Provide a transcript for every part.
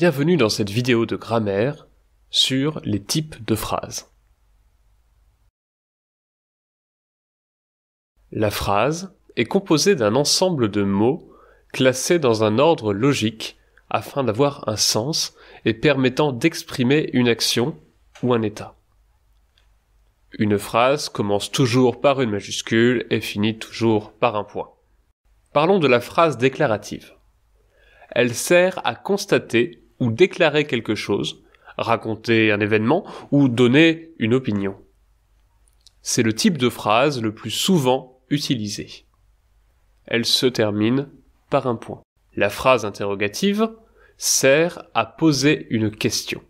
Bienvenue dans cette vidéo de grammaire sur les types de phrases. La phrase est composée d'un ensemble de mots classés dans un ordre logique afin d'avoir un sens et permettant d'exprimer une action ou un état. Une phrase commence toujours par une majuscule et finit toujours par un point. Parlons de la phrase déclarative. Elle sert à constater ou déclarer quelque chose, raconter un événement ou donner une opinion. C'est le type de phrase le plus souvent utilisé. Elle se termine par un point. La phrase interrogative sert à poser une question.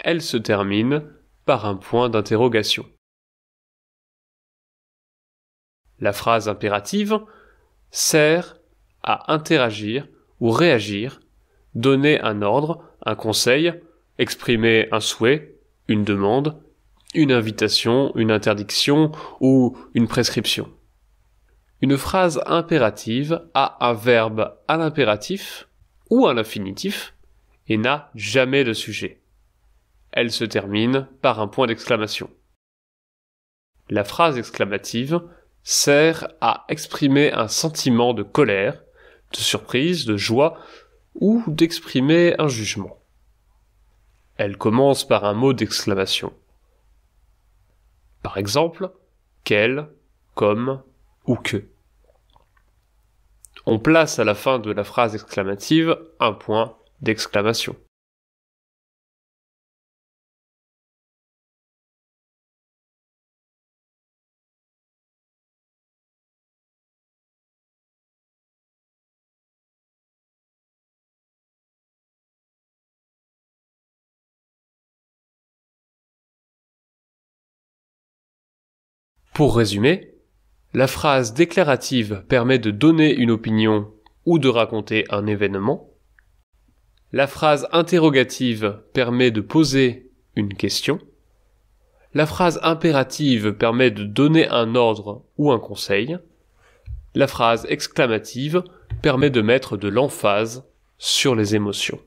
Elle se termine par un point d'interrogation. La phrase impérative sert à interagir ou réagir donner un ordre, un conseil, exprimer un souhait, une demande, une invitation, une interdiction ou une prescription. Une phrase impérative a un verbe à l'impératif ou à l'infinitif et n'a jamais de sujet. Elle se termine par un point d'exclamation. La phrase exclamative sert à exprimer un sentiment de colère, de surprise, de joie, ou d'exprimer un jugement. Elle commence par un mot d'exclamation. Par exemple, quel, comme ou que. On place à la fin de la phrase exclamative un point d'exclamation. Pour résumer, la phrase déclarative permet de donner une opinion ou de raconter un événement. La phrase interrogative permet de poser une question. La phrase impérative permet de donner un ordre ou un conseil. La phrase exclamative permet de mettre de l'emphase sur les émotions.